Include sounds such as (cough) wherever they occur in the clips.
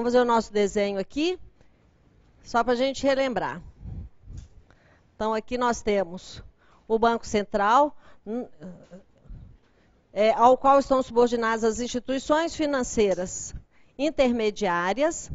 Vamos fazer o nosso desenho aqui, só para a gente relembrar. Então, aqui nós temos o Banco Central, é, ao qual estão subordinadas as instituições financeiras intermediárias.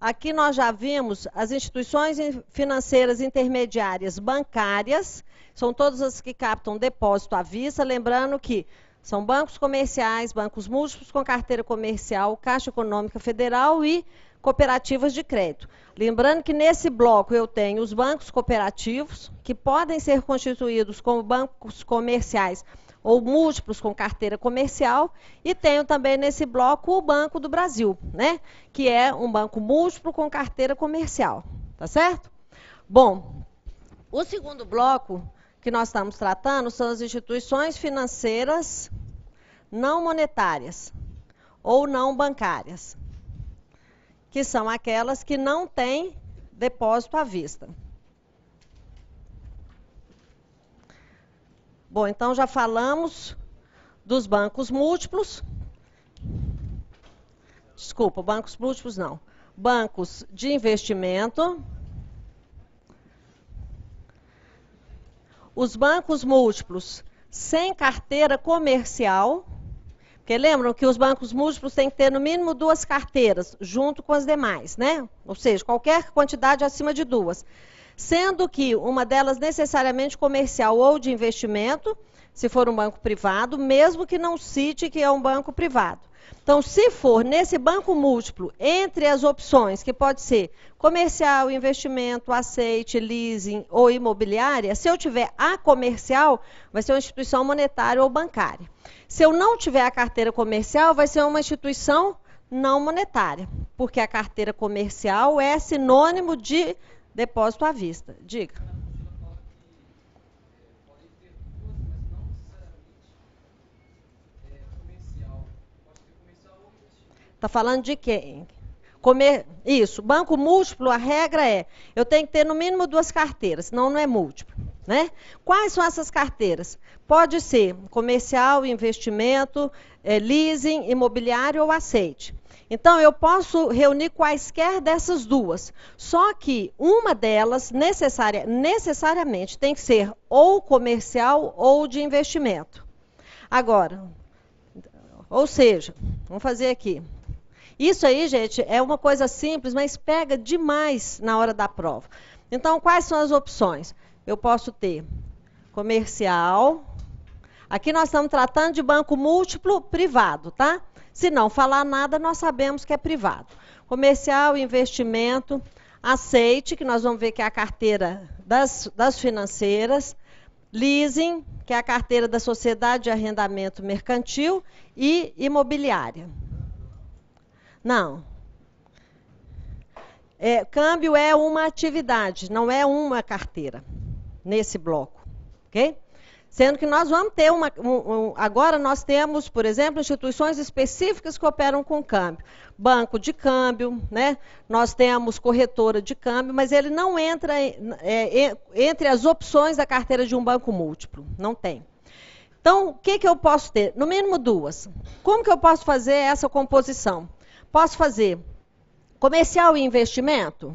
Aqui nós já vimos as instituições financeiras intermediárias bancárias, são todas as que captam depósito à vista, lembrando que são bancos comerciais, bancos múltiplos com carteira comercial, Caixa Econômica Federal e cooperativas de crédito. Lembrando que nesse bloco eu tenho os bancos cooperativos, que podem ser constituídos como bancos comerciais ou múltiplos com carteira comercial, e tenho também nesse bloco o Banco do Brasil, né? Que é um banco múltiplo com carteira comercial, tá certo? Bom, o segundo bloco que nós estamos tratando são as instituições financeiras não monetárias ou não bancárias, que são aquelas que não têm depósito à vista. Bom, então já falamos dos bancos múltiplos. Desculpa, bancos múltiplos não. Bancos de investimento. os bancos múltiplos sem carteira comercial, porque lembram que os bancos múltiplos têm que ter no mínimo duas carteiras, junto com as demais, né? Ou seja, qualquer quantidade acima de duas. Sendo que uma delas necessariamente comercial ou de investimento, se for um banco privado, mesmo que não cite que é um banco privado. Então, se for nesse banco múltiplo, entre as opções, que pode ser comercial, investimento, aceite, leasing ou imobiliária, se eu tiver a comercial, vai ser uma instituição monetária ou bancária. Se eu não tiver a carteira comercial, vai ser uma instituição não monetária, porque a carteira comercial é sinônimo de depósito à vista. Diga. Está falando de quem? Comer, isso, banco múltiplo, a regra é, eu tenho que ter no mínimo duas carteiras, senão não é múltiplo. Né? Quais são essas carteiras? Pode ser comercial, investimento, é, leasing, imobiliário ou aceite. Então, eu posso reunir quaisquer dessas duas. Só que uma delas necessária, necessariamente tem que ser ou comercial ou de investimento. Agora, ou seja, vamos fazer aqui. Isso aí, gente, é uma coisa simples, mas pega demais na hora da prova. Então, quais são as opções? Eu posso ter comercial. Aqui nós estamos tratando de banco múltiplo privado, tá? Se não falar nada, nós sabemos que é privado. Comercial, investimento, aceite, que nós vamos ver que é a carteira das, das financeiras, leasing, que é a carteira da sociedade de arrendamento mercantil e imobiliária. Não. É, câmbio é uma atividade, não é uma carteira nesse bloco, ok? Sendo que nós vamos ter uma. Um, um, agora nós temos, por exemplo, instituições específicas que operam com câmbio. Banco de câmbio, né? nós temos corretora de câmbio, mas ele não entra é, entre as opções da carteira de um banco múltiplo. Não tem. Então, o que, que eu posso ter? No mínimo duas. Como que eu posso fazer essa composição? Posso fazer comercial e investimento?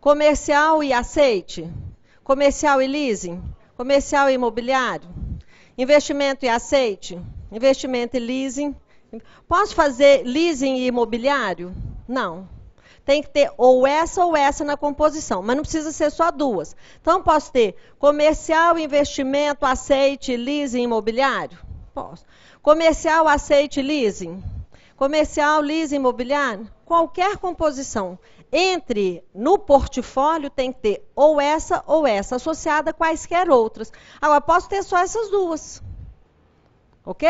Comercial e aceite? Comercial e leasing? Comercial e imobiliário? Investimento e aceite? Investimento e leasing? Posso fazer leasing e imobiliário? Não. Tem que ter ou essa ou essa na composição, mas não precisa ser só duas. Então, posso ter comercial, investimento, aceite, leasing, imobiliário? Posso. Comercial, aceite, leasing? Comercial, leasing, imobiliário, qualquer composição entre no portfólio tem que ter ou essa ou essa, associada a quaisquer outras. Agora, posso ter só essas duas. Ok?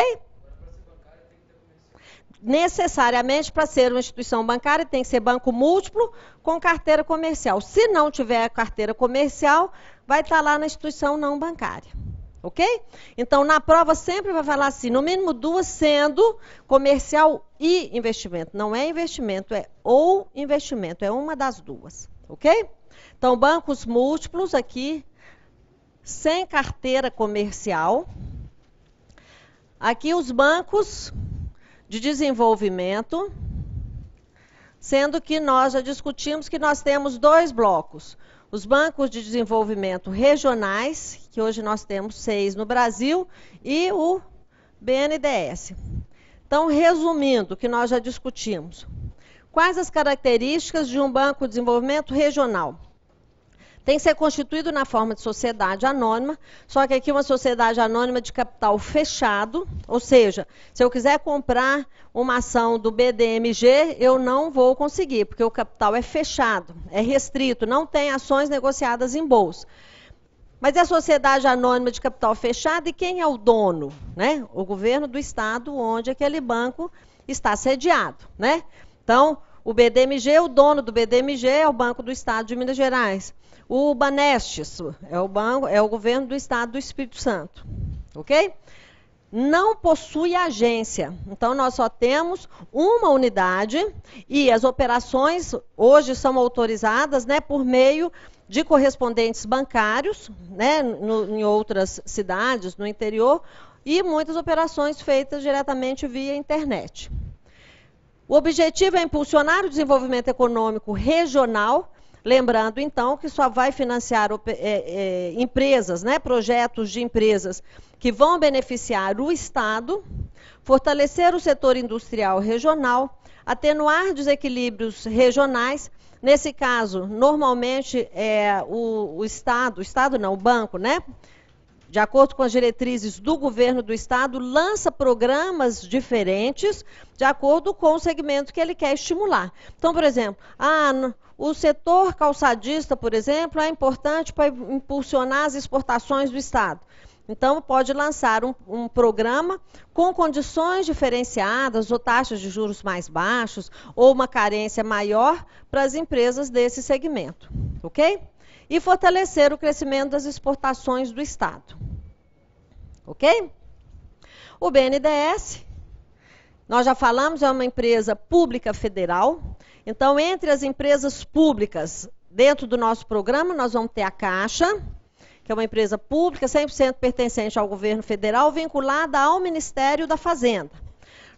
necessariamente para ser uma instituição bancária tem que ser banco múltiplo com carteira comercial. Se não tiver carteira comercial, vai estar lá na instituição não bancária ok? Então, na prova sempre vai falar assim, no mínimo duas sendo comercial e investimento. Não é investimento, é ou investimento, é uma das duas, ok? Então, bancos múltiplos aqui, sem carteira comercial. Aqui os bancos de desenvolvimento, sendo que nós já discutimos que nós temos dois blocos. Os bancos de desenvolvimento regionais, que hoje nós temos seis no Brasil, e o BNDES. Então, resumindo, o que nós já discutimos. Quais as características de um banco de desenvolvimento regional? Tem que ser constituído na forma de sociedade anônima, só que aqui é uma sociedade anônima de capital fechado, ou seja, se eu quiser comprar uma ação do BDMG, eu não vou conseguir, porque o capital é fechado, é restrito, não tem ações negociadas em bolsa. Mas é sociedade anônima de capital fechado e quem é o dono? Né? O governo do estado onde aquele banco está sediado. Né? Então, o BDMG, o dono do BDMG é o Banco do Estado de Minas Gerais. O Banestes é o banco, é o governo do Estado do Espírito Santo. OK? Não possui agência. Então nós só temos uma unidade e as operações hoje são autorizadas, né, por meio de correspondentes bancários, né, no, em outras cidades, no interior, e muitas operações feitas diretamente via internet. O objetivo é impulsionar o desenvolvimento econômico regional, lembrando então que só vai financiar é, é, empresas, né, projetos de empresas que vão beneficiar o Estado, fortalecer o setor industrial regional, atenuar desequilíbrios regionais. Nesse caso, normalmente é, o, o Estado, o Estado não, o banco, né? de acordo com as diretrizes do governo do estado, lança programas diferentes de acordo com o segmento que ele quer estimular. Então, por exemplo, ah, o setor calçadista, por exemplo, é importante para impulsionar as exportações do estado. Então, pode lançar um, um, programa com condições diferenciadas, ou taxas de juros mais baixos, ou uma carência maior para as empresas desse segmento. Ok? E fortalecer o crescimento das exportações do Estado ok? O BNDES, nós já falamos, é uma empresa pública federal. Então, entre as empresas públicas, dentro do nosso programa, nós vamos ter a Caixa, que é uma empresa pública 100% pertencente ao governo federal, vinculada ao Ministério da Fazenda.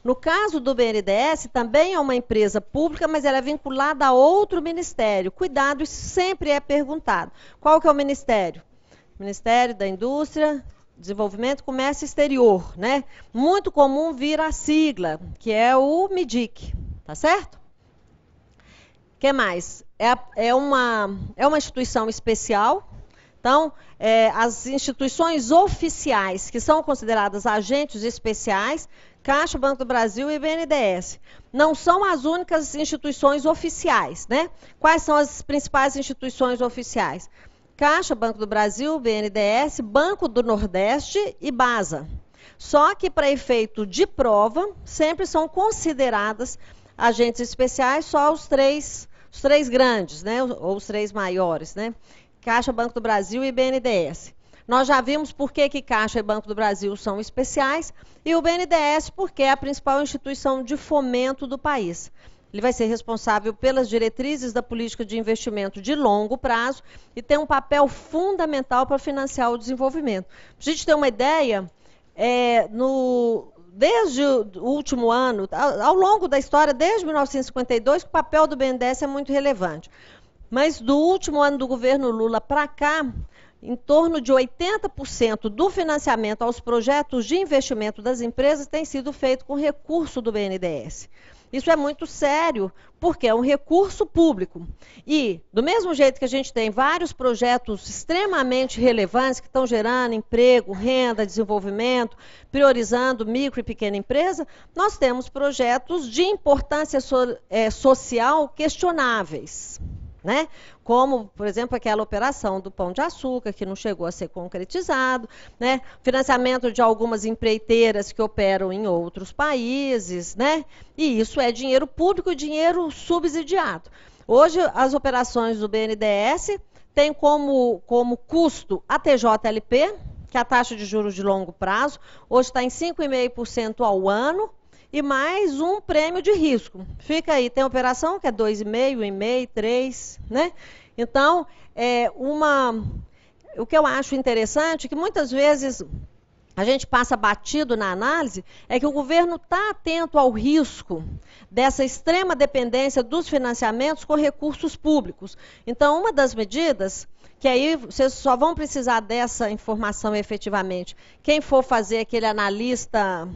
No caso do BNDES, também é uma empresa pública, mas ela é vinculada a outro ministério. Cuidado, isso sempre é perguntado. Qual que é o ministério? Ministério da Indústria, Desenvolvimento Comércio Exterior, né? Muito comum vir a sigla, que é o MIDIC, tá certo? que mais? É, é, uma, é uma instituição especial. Então, é, as instituições oficiais, que são consideradas agentes especiais, Caixa, Banco do Brasil e BNDES, não são as únicas instituições oficiais, né? Quais são as principais instituições oficiais? Caixa, Banco do Brasil, BNDES, Banco do Nordeste e BASA. Só que, para efeito de prova, sempre são consideradas agentes especiais só os três, os três grandes, né? ou os três maiores, né? Caixa, Banco do Brasil e BNDES. Nós já vimos por que, que Caixa e Banco do Brasil são especiais e o BNDES porque é a principal instituição de fomento do país. Ele vai ser responsável pelas diretrizes da política de investimento de longo prazo e tem um papel fundamental para financiar o desenvolvimento. Para a gente ter uma ideia, é, no, desde o último ano, ao, ao longo da história, desde 1952, o papel do BNDES é muito relevante. Mas do último ano do governo Lula para cá, em torno de 80% do financiamento aos projetos de investimento das empresas tem sido feito com recurso do BNDES. Isso é muito sério, porque é um recurso público. E, do mesmo jeito que a gente tem vários projetos extremamente relevantes que estão gerando emprego, renda, desenvolvimento, priorizando micro e pequena empresa, nós temos projetos de importância so, é, social questionáveis né? Como, por exemplo, aquela operação do Pão de Açúcar, que não chegou a ser concretizado, né? Financiamento de algumas empreiteiras que operam em outros países, né? E isso é dinheiro público e dinheiro subsidiado. Hoje, as operações do BNDES têm como, como custo a TJLP, que é a taxa de juros de longo prazo, hoje está em 5,5% ao ano, e mais um prêmio de risco. Fica aí, tem operação que é 2,5, 1,5, 3, né? Então, é uma o que eu acho interessante é que muitas vezes a gente passa batido na análise é que o governo está atento ao risco dessa extrema dependência dos financiamentos com recursos públicos. Então, uma das medidas, que aí vocês só vão precisar dessa informação efetivamente, quem for fazer aquele analista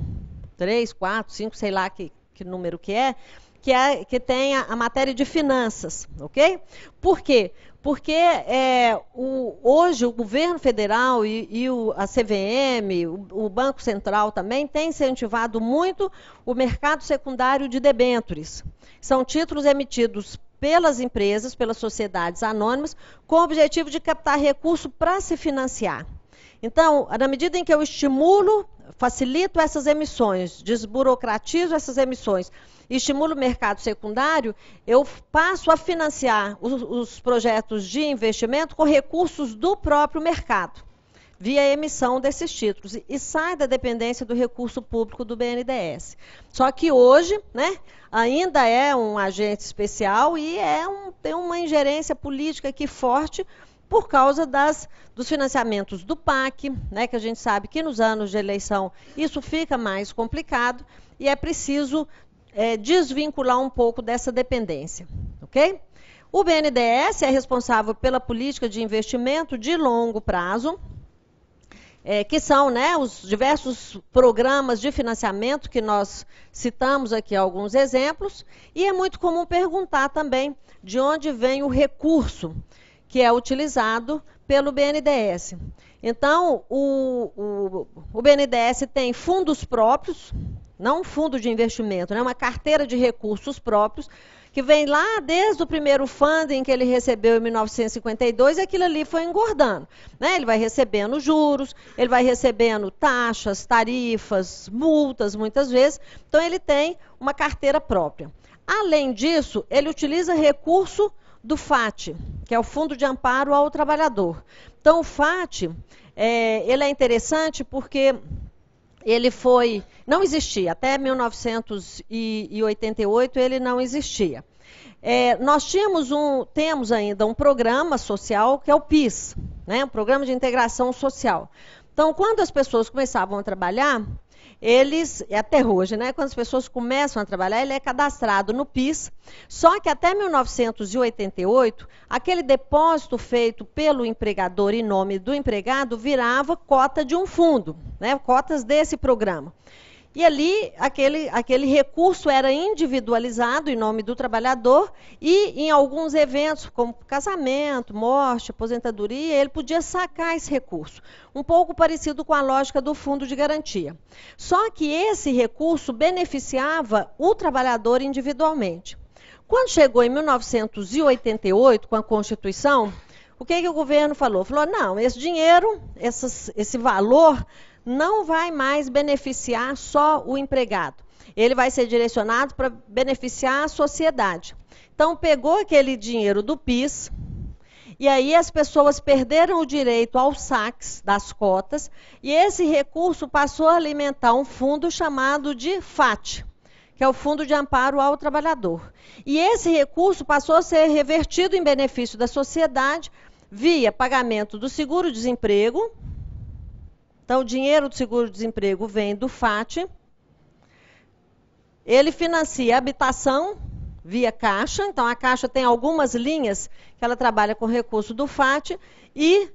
três, quatro, cinco, sei lá que, que número que é, que, é, que tem a, a matéria de finanças, ok? Por quê? Porque é, o, hoje o governo federal e, e o, a CVM, o, o, Banco Central também, tem incentivado muito o mercado secundário de debêntures. São títulos emitidos pelas empresas, pelas sociedades anônimas, com o objetivo de captar recurso para se financiar. Então, na medida em que eu estimulo, facilito essas emissões, desburocratizo essas emissões estimulo o mercado secundário, eu passo a financiar os, os projetos de investimento com recursos do próprio mercado, via emissão desses títulos, e, e sai da dependência do recurso público do BNDES. Só que hoje, né, ainda é um agente especial e é um, tem uma ingerência política aqui forte por causa das, dos financiamentos do PAC, né, que a gente sabe que nos anos de eleição isso fica mais complicado e é preciso é, desvincular um pouco dessa dependência, ok? O BNDES é responsável pela política de investimento de longo prazo, é, que são né, os diversos programas de financiamento que nós citamos aqui alguns exemplos, e é muito comum perguntar também de onde vem o recurso que é utilizado pelo BNDES. Então, o, o, o BNDES tem fundos próprios, não um fundo de investimento, né? uma carteira de recursos próprios, que vem lá desde o primeiro funding que ele recebeu em 1952, e aquilo ali foi engordando. Né? Ele vai recebendo juros, ele vai recebendo taxas, tarifas, multas, muitas vezes. Então, ele tem uma carteira própria. Além disso, ele utiliza recurso do FAT, que é o Fundo de Amparo ao Trabalhador. Então, o FAT, é, ele é interessante porque ele foi, não existia, até 1988 ele não existia. É, nós tínhamos um, temos ainda um programa social que é o PIS, né, um Programa de Integração Social. Então, quando as pessoas começavam a trabalhar, eles, é até hoje, né, quando as pessoas começam a trabalhar, ele é cadastrado no PIS, só que até 1988, aquele depósito feito pelo empregador em nome do empregado virava cota de um fundo, né, cotas desse programa. E ali, aquele, aquele recurso era individualizado em nome do trabalhador e em alguns eventos, como casamento, morte, aposentadoria, ele podia sacar esse recurso. Um pouco parecido com a lógica do fundo de garantia. Só que esse recurso beneficiava o trabalhador individualmente. Quando chegou em 1988, com a Constituição, o que, que o governo falou? Falou: não, esse dinheiro, essas, esse valor não vai mais beneficiar só o empregado. Ele vai ser direcionado para beneficiar a sociedade. Então, pegou aquele dinheiro do PIS, e aí as pessoas perderam o direito aos saques das cotas, e esse recurso passou a alimentar um fundo chamado de FAT, que é o Fundo de Amparo ao Trabalhador. E esse recurso passou a ser revertido em benefício da sociedade via pagamento do seguro-desemprego então, o dinheiro do seguro-desemprego vem do FAT. Ele financia habitação via Caixa. Então, a Caixa tem algumas linhas que ela trabalha com recurso do FAT e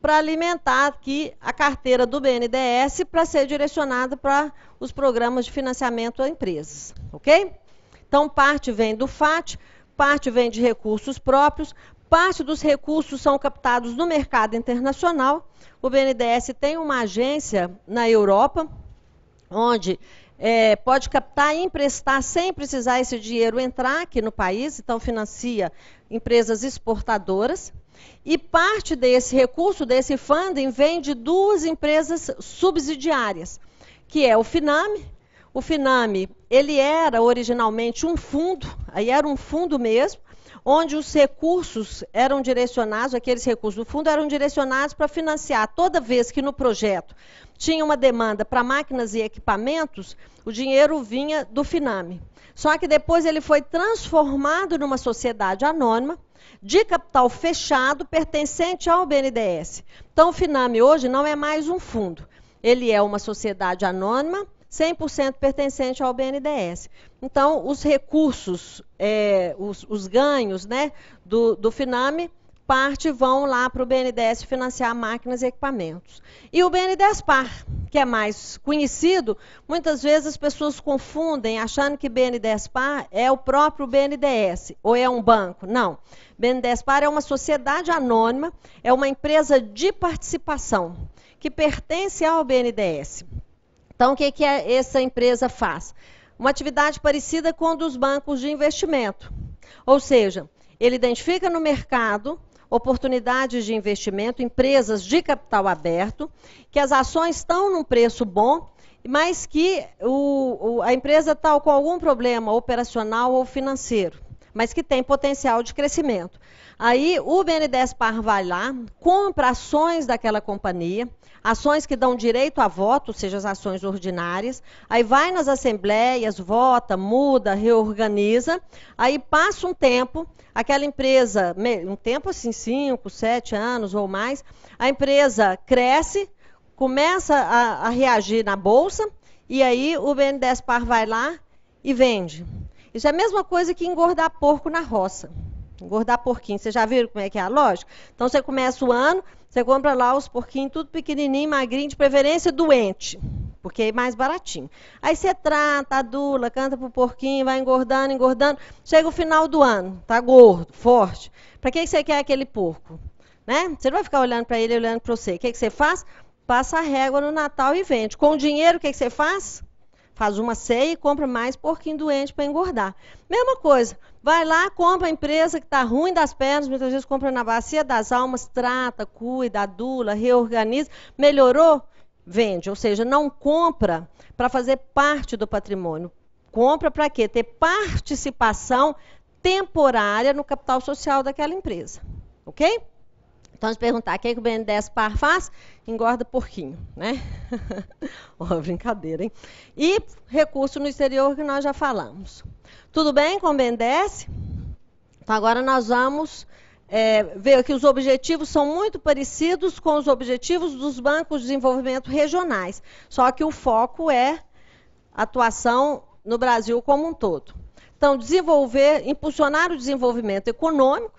para alimentar aqui a carteira do BNDES para ser direcionada para os programas de financiamento a empresas, ok? Então, parte vem do FAT, parte vem de recursos próprios, Parte dos recursos são captados no mercado internacional. O BNDES tem uma agência na Europa, onde é, pode captar e emprestar sem precisar esse dinheiro entrar aqui no país, então financia empresas exportadoras. E parte desse recurso, desse funding, vem de duas empresas subsidiárias, que é o FINAME. O FINAME, ele era originalmente um fundo, aí era um fundo mesmo, onde os recursos eram direcionados, aqueles recursos do fundo eram direcionados para financiar. Toda vez que no projeto tinha uma demanda para máquinas e equipamentos, o dinheiro vinha do FINAME. Só que depois ele foi transformado numa sociedade anônima, de capital fechado, pertencente ao BNDES. Então, o FINAME hoje não é mais um fundo. Ele é uma sociedade anônima 100% pertencente ao BNDES. Então, os recursos, é, os, os, ganhos né, do, do FINAME, parte vão lá para o BNDES financiar máquinas e equipamentos. E o BNDES Par, que é mais conhecido, muitas vezes as pessoas confundem achando que BNDES Par é o próprio BNDES ou é um banco. Não. BNDES Par é uma sociedade anônima, é uma empresa de participação que pertence ao BNDES. Então, o que, que é essa empresa faz? Uma atividade parecida com a dos bancos de investimento. Ou seja, ele identifica no mercado oportunidades de investimento, empresas de capital aberto, que as ações estão num preço bom, mas que o, o, a empresa está com algum problema operacional ou financeiro mas que tem potencial de crescimento. Aí o BNDES Par vai lá, compra ações daquela companhia, ações que dão direito a voto, ou seja, as ações ordinárias, aí vai nas assembleias, vota, muda, reorganiza, aí passa um tempo, aquela empresa, um tempo assim, cinco, sete anos ou mais, a empresa cresce, começa a, a reagir na bolsa, e aí o BNDES Par vai lá e vende. Isso é a mesma coisa que engordar porco na roça. Engordar porquinho. Vocês já viram como é que é a lógica? Então você começa o ano, você compra lá os porquinhos tudo pequenininho, magrinho, de preferência doente, porque é mais baratinho. Aí você trata, adula, canta pro porquinho, vai engordando, engordando. Chega o final do ano, tá gordo, forte. Para que você quer aquele porco? Né? Você não vai ficar olhando para ele, olhando para você. O que, que você faz? Passa a régua no Natal e vende. Com o dinheiro, o que, que você faz? faz uma ceia e compra mais porquinho doente para engordar. Mesma coisa, vai lá, compra a empresa que está ruim das pernas, muitas vezes compra na bacia das almas, trata, cuida, adula, reorganiza, melhorou, vende. Ou seja, não compra para fazer parte do patrimônio. Compra para quê? Ter participação temporária no capital social daquela empresa. Ok? Então, se perguntar o que, é que o BNDES par faz, engorda porquinho, né? (laughs) Ó, brincadeira, hein? E recurso no exterior que nós já falamos. Tudo bem com o BNDES? Então, agora nós vamos é, ver que os objetivos são muito parecidos com os objetivos dos bancos de desenvolvimento regionais, só que o foco é atuação no Brasil como um todo. Então, desenvolver, impulsionar o desenvolvimento econômico,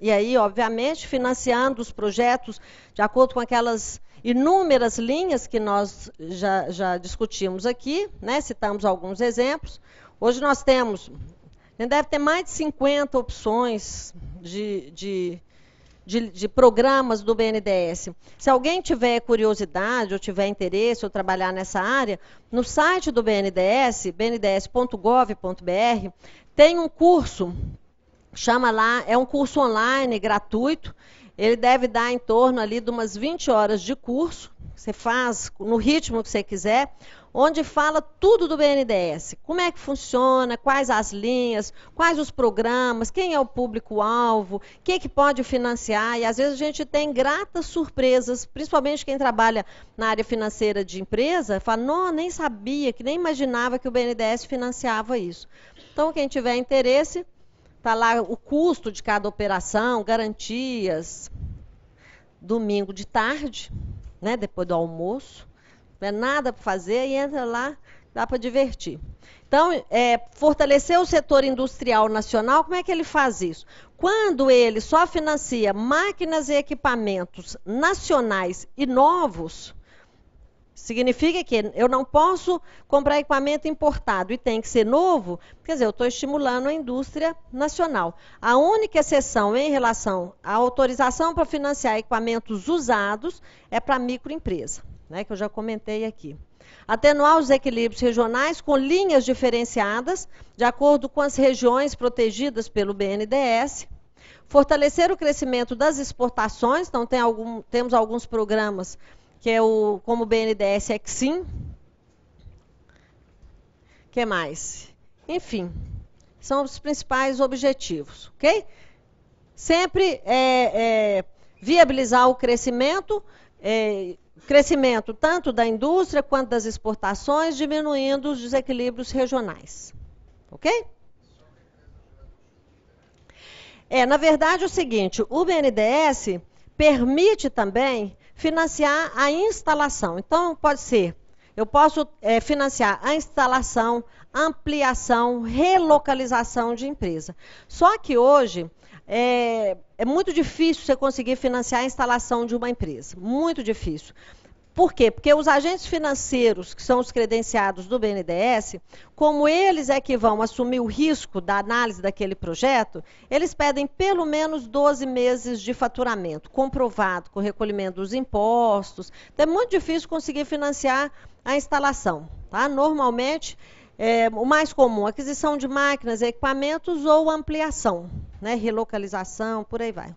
e aí, obviamente, financiando os projetos de acordo com aquelas inúmeras linhas que nós já, já discutimos aqui, né? citamos alguns exemplos. Hoje nós temos, deve ter mais de 50 opções de, de de, de, programas do BNDES. Se alguém tiver curiosidade ou tiver interesse ou trabalhar nessa área, no site do BNDES, bnds.gov.br, tem um curso Chama lá, é um curso online gratuito. Ele deve dar em torno ali de umas 20 horas de curso. Você faz no ritmo que você quiser, onde fala tudo do BNDES. Como é que funciona, quais as linhas, quais os programas, quem é o público-alvo, quem é que pode financiar. E às vezes a gente tem gratas surpresas, principalmente quem trabalha na área financeira de empresa, fala, não, nem sabia, que nem imaginava que o BNDES financiava isso. Então, quem tiver interesse, Está lá o custo de cada operação, garantias. Domingo de tarde, né, depois do almoço, não é nada para fazer e entra lá, dá para divertir. Então, é, fortalecer o setor industrial nacional, como é que ele faz isso? Quando ele só financia máquinas e equipamentos nacionais e novos, Significa que eu não posso comprar equipamento importado e tem que ser novo, quer dizer, eu estou estimulando a indústria nacional. A única exceção em relação à autorização para financiar equipamentos usados é para microempresa, né, que eu já comentei aqui atenuar os equilíbrios regionais com linhas diferenciadas, de acordo com as regiões protegidas pelo BNDES, fortalecer o crescimento das exportações, então tem algum, temos alguns programas que é o como o BNDES é Exim. Que mais? Enfim, são os principais objetivos, ok? Sempre é, é, viabilizar o crescimento, é, crescimento tanto da indústria quanto das exportações, diminuindo os desequilíbrios regionais, ok? É, na verdade, é o seguinte: o BNDES permite também financiar a instalação. Então, pode ser, eu posso é, financiar a instalação, ampliação, relocalização de empresa. Só que hoje é, é muito difícil você conseguir financiar a instalação de uma empresa. Muito difícil. Por quê? Porque os agentes financeiros, que são os credenciados do BNDES, como eles é que vão assumir o risco da análise daquele projeto, eles pedem pelo menos 12 meses de faturamento, comprovado com o recolhimento dos impostos. Então é muito difícil conseguir financiar a instalação. Tá? Normalmente, é, o mais comum, aquisição de máquinas e equipamentos ou ampliação, né? relocalização, por aí vai.